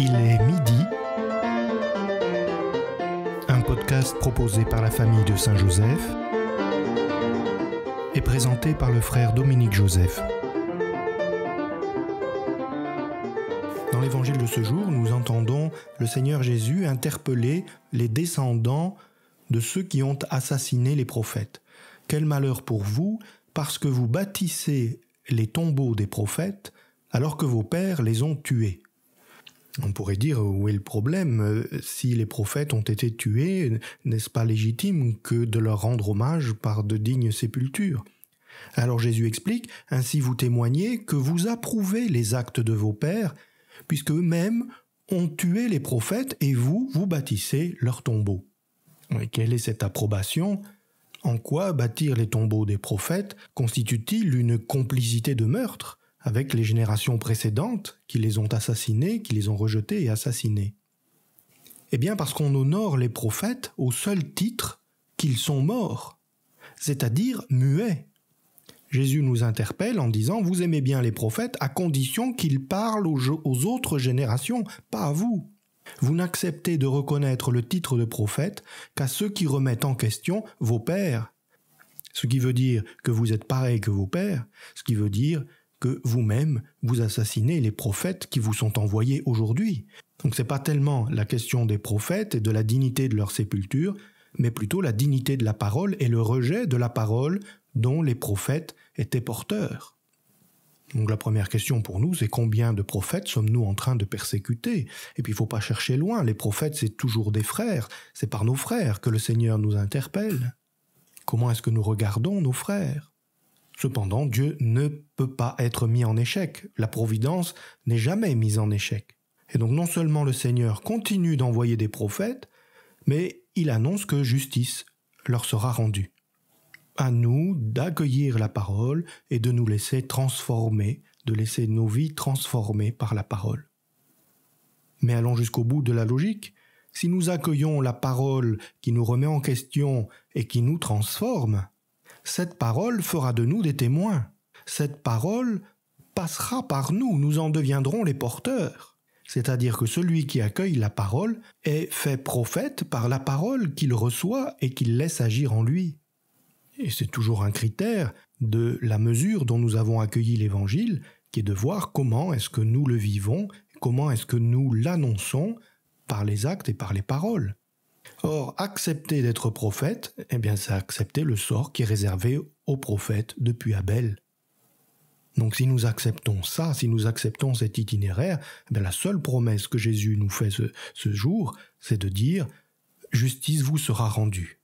Il est midi. Un podcast proposé par la famille de Saint-Joseph et présenté par le frère Dominique Joseph. Dans l'évangile de ce jour, nous entendons le Seigneur Jésus interpeller les descendants de ceux qui ont assassiné les prophètes. Quel malheur pour vous, parce que vous bâtissez les tombeaux des prophètes, alors que vos pères les ont tués on pourrait dire où est le problème euh, Si les prophètes ont été tués, n'est-ce pas légitime que de leur rendre hommage par de dignes sépultures Alors Jésus explique, Ainsi vous témoignez que vous approuvez les actes de vos pères, puisque eux-mêmes ont tué les prophètes et vous, vous bâtissez leurs tombeaux. quelle est cette approbation En quoi bâtir les tombeaux des prophètes constitue-t-il une complicité de meurtre avec les générations précédentes qui les ont assassinés, qui les ont rejetés et assassinés Eh bien parce qu'on honore les prophètes au seul titre qu'ils sont morts, c'est-à-dire muets. Jésus nous interpelle en disant Vous aimez bien les prophètes à condition qu'ils parlent aux, autres générations, pas à vous. Vous n'acceptez de reconnaître le titre de prophète qu'à ceux qui remettent en question vos pères. Ce qui veut dire que vous êtes pareil que vos pères, ce qui veut dire que vous-même vous assassinez les prophètes qui vous sont envoyés aujourd'hui. Donc c'est pas tellement la question des prophètes et de la dignité de leur sépulture, mais plutôt la dignité de la parole et le rejet de la parole dont les prophètes étaient porteurs. Donc la première question pour nous, c'est combien de prophètes sommes-nous en train de persécuter Et puis il faut pas chercher loin, les prophètes c'est toujours des frères, c'est par nos frères que le Seigneur nous interpelle. Comment est-ce que nous regardons nos frères Cependant, Dieu ne peut pas être mis en échec. La providence n'est jamais mise en échec. Et donc non seulement le Seigneur continue d'envoyer des prophètes, mais il annonce que justice leur sera rendue. À nous d'accueillir la parole et de nous laisser transformer, de laisser nos vies transformées par la parole. Mais allons jusqu'au bout de la logique. Si nous accueillons la parole qui nous remet en question et qui nous transforme, cette parole fera de nous des témoins. Cette parole passera par nous, nous en deviendrons les porteurs. C'est-à-dire que celui qui accueille la parole est fait prophète par la parole qu'il reçoit et qu'il laisse agir en lui. Et c'est toujours un critère de la mesure dont nous avons accueilli l'Évangile, qui est de voir comment est-ce que nous le vivons, comment est-ce que nous l'annonçons par les actes et par les paroles. Or, accepter d'être prophète, eh bien, c'est accepter le sort qui est réservé aux prophètes depuis Abel. Donc si nous acceptons ça, si nous acceptons cet itinéraire, eh la seule promesse que Jésus nous fait ce jour, c'est de dire ⁇ Justice vous sera rendue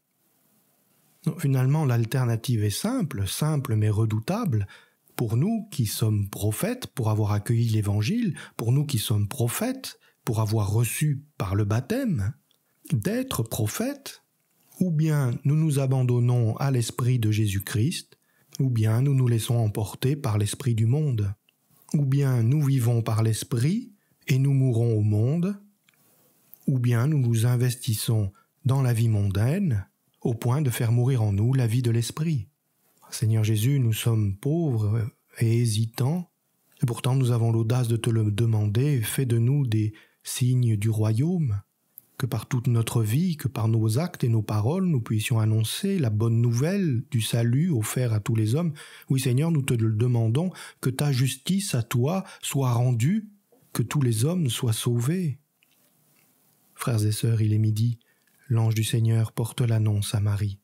⁇ Finalement, l'alternative est simple, simple mais redoutable. Pour nous qui sommes prophètes, pour avoir accueilli l'Évangile, pour nous qui sommes prophètes, pour avoir reçu par le baptême, d'être prophète, ou bien nous nous abandonnons à l'esprit de Jésus-Christ, ou bien nous nous laissons emporter par l'esprit du monde, ou bien nous vivons par l'esprit et nous mourons au monde, ou bien nous nous investissons dans la vie mondaine au point de faire mourir en nous la vie de l'esprit. Seigneur Jésus, nous sommes pauvres et hésitants, et pourtant nous avons l'audace de te le demander, fais de nous des signes du royaume que par toute notre vie, que par nos actes et nos paroles, nous puissions annoncer la bonne nouvelle du salut offert à tous les hommes. Oui Seigneur, nous te le demandons, que ta justice à toi soit rendue, que tous les hommes soient sauvés. Frères et sœurs, il est midi, l'ange du Seigneur porte l'annonce à Marie.